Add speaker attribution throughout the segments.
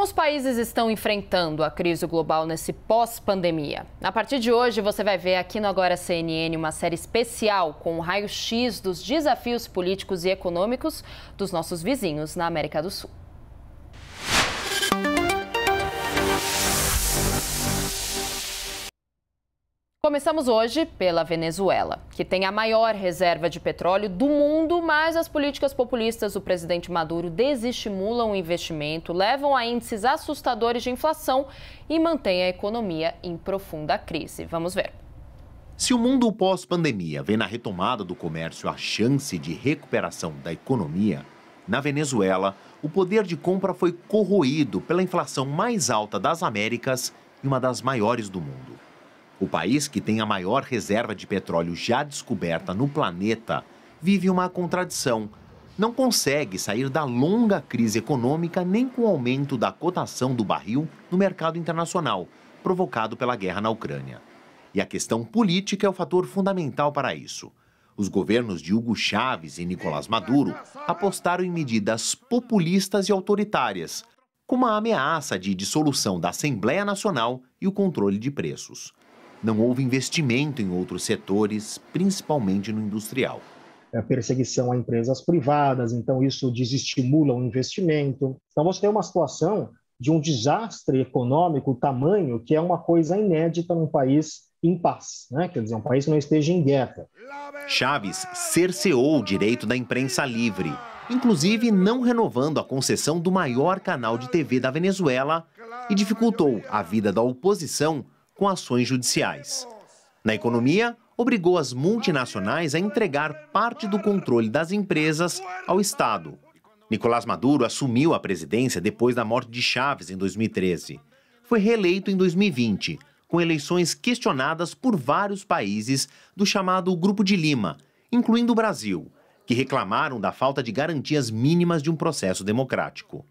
Speaker 1: Como os países estão enfrentando a crise global nesse pós-pandemia? A partir de hoje, você vai ver aqui no Agora CNN uma série especial com o raio-x dos desafios políticos e econômicos dos nossos vizinhos na América do Sul. Começamos hoje pela Venezuela, que tem a maior reserva de petróleo do mundo, mas as políticas populistas do presidente Maduro desestimulam o investimento, levam a índices assustadores de inflação e mantêm a economia em profunda crise. Vamos ver.
Speaker 2: Se o mundo pós-pandemia vê na retomada do comércio a chance de recuperação da economia, na Venezuela, o poder de compra foi corroído pela inflação mais alta das Américas e uma das maiores do mundo. O país, que tem a maior reserva de petróleo já descoberta no planeta, vive uma contradição. Não consegue sair da longa crise econômica nem com o aumento da cotação do barril no mercado internacional, provocado pela guerra na Ucrânia. E a questão política é o fator fundamental para isso. Os governos de Hugo Chávez e Nicolás Maduro apostaram em medidas populistas e autoritárias, como a ameaça de dissolução da Assembleia Nacional e o controle de preços não houve investimento em outros setores, principalmente no industrial.
Speaker 1: É perseguição a empresas privadas, então isso desestimula o investimento. Então você tem uma situação de um desastre econômico tamanho que é uma coisa inédita num país em paz, né? quer dizer, um país que não esteja em guerra.
Speaker 2: Chaves cerceou o direito da imprensa livre, inclusive não renovando a concessão do maior canal de TV da Venezuela, e dificultou a vida da oposição com ações judiciais. Na economia, obrigou as multinacionais a entregar parte do controle das empresas ao Estado. Nicolás Maduro assumiu a presidência depois da morte de Chaves em 2013. Foi reeleito em 2020, com eleições questionadas por vários países do chamado Grupo de Lima, incluindo o Brasil, que reclamaram da falta de garantias mínimas de um processo democrático.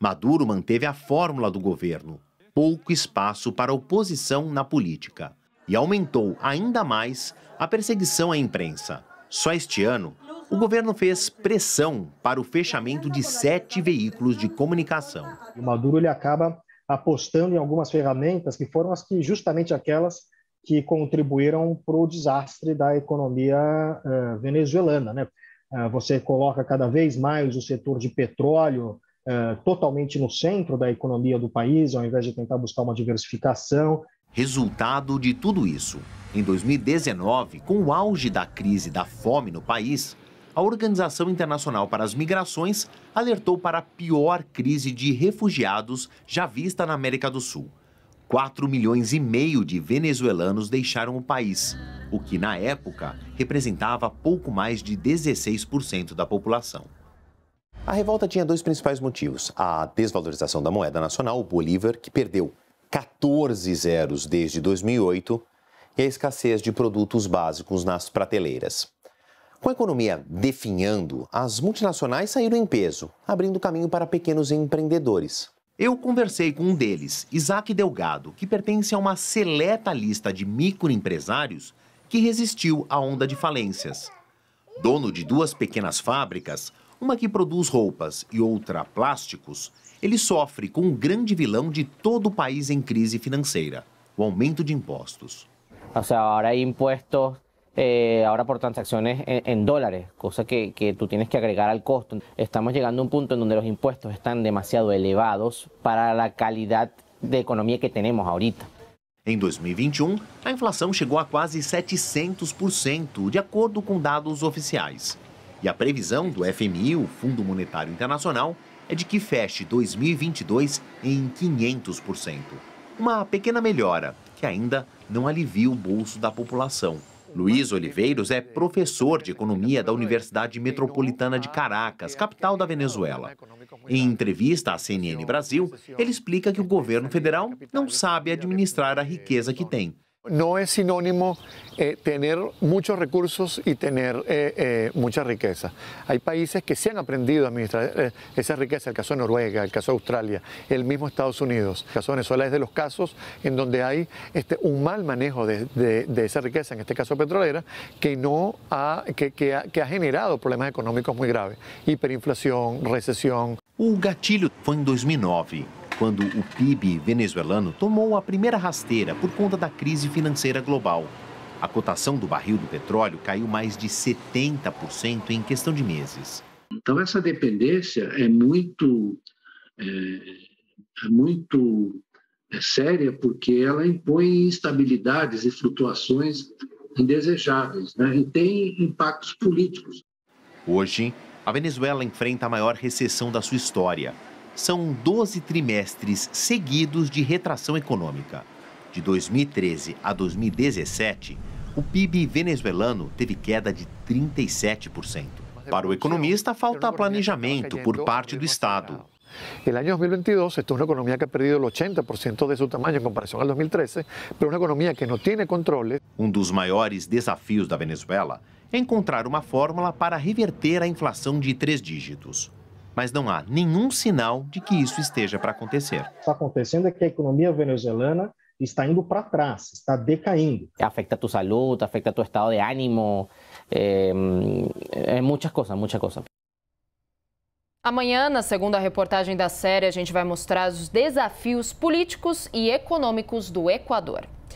Speaker 2: Maduro manteve a fórmula do governo, pouco espaço para oposição na política e aumentou ainda mais a perseguição à imprensa. Só este ano, o governo fez pressão para o fechamento de sete veículos de comunicação.
Speaker 1: O Maduro ele acaba apostando em algumas ferramentas que foram as que justamente aquelas que contribuíram para o desastre da economia uh, venezuelana. Né? Uh, você coloca cada vez mais o setor de petróleo eh, totalmente no centro da economia do país, ao invés de tentar buscar uma diversificação.
Speaker 2: Resultado de tudo isso, em 2019, com o auge da crise da fome no país, a Organização Internacional para as Migrações alertou para a pior crise de refugiados já vista na América do Sul. 4 milhões e meio de venezuelanos deixaram o país, o que na época representava pouco mais de 16% da população. A revolta tinha dois principais motivos: a desvalorização da moeda nacional, o Bolívar, que perdeu 14 zeros desde 2008, e a escassez de produtos básicos nas prateleiras. Com a economia definhando, as multinacionais saíram em peso, abrindo caminho para pequenos empreendedores. Eu conversei com um deles, Isaac Delgado, que pertence a uma seleta lista de microempresários que resistiu à onda de falências. Dono de duas pequenas fábricas, uma que produz roupas e outra plásticos, ele sofre com o um grande vilão de todo o país em crise financeira: o aumento de impostos.
Speaker 1: Ou seja, agora há impostos eh, ahora por transacciones en, en dólares, cosa que, que, tú tienes que agregar al costo. Estamos llegando a un punto en donde los impuestos están demasiado elevados
Speaker 2: para la calidad de economía que tenemos ahorita. Em 2021, a inflação chegou a quase 700%, de acordo com dados oficiais. E a previsão do FMI, o Fundo Monetário Internacional, é de que feche 2022 em 500%. Uma pequena melhora que ainda não alivia o bolso da população. Luiz Oliveiros é professor de economia da Universidade Metropolitana de Caracas, capital da Venezuela. Em entrevista à CNN Brasil, ele explica que o governo federal não sabe administrar a riqueza que tem No es sinónimo eh, tener muchos recursos y tener eh, eh, mucha riqueza. Hay países que se han aprendido a administrar esa riqueza, el caso de Noruega, el caso de Australia, el mismo Estados Unidos. El caso de Venezuela es de los casos en donde hay este, un mal manejo de, esa riqueza, en este caso petrolera, que, no ha, que, ha, generado problemas económicos muy graves, hiperinflación, recesión. Un gatillo fue en 2009. quando o PIB venezuelano tomou a primeira rasteira por conta da crise financeira global. A cotação do barril do petróleo caiu mais de 70% em questão de meses.
Speaker 1: Então, essa dependência é muito, é, é
Speaker 2: muito é séria, porque ela impõe instabilidades e
Speaker 1: flutuações indesejáveis né? e tem impactos políticos.
Speaker 2: Hoje, a Venezuela enfrenta a maior recessão da sua história são 12 trimestres seguidos de retração econômica. De 2013 a 2017, o PIB venezuelano teve queda de 37%. Para o economista, falta planejamento por parte do Estado. El año 2022, esta es una economía que ha perdido el 80% de su tamaño en comparación al 2013, pero una economía que no tiene controles. Um dos maiores desafios da Venezuela é encontrar uma fórmula para reverter a inflação de três dígitos mas não há nenhum sinal de que isso esteja para acontecer. O
Speaker 1: que está acontecendo é que a economia venezuelana está indo para trás, está decaindo.
Speaker 2: Afeta a tua saúde, afeta teu estado de ânimo, é, eh, é eh, muitas coisas, muitas
Speaker 1: coisas. Amanhã, na segunda reportagem da série, a gente vai mostrar os desafios políticos e econômicos do Equador.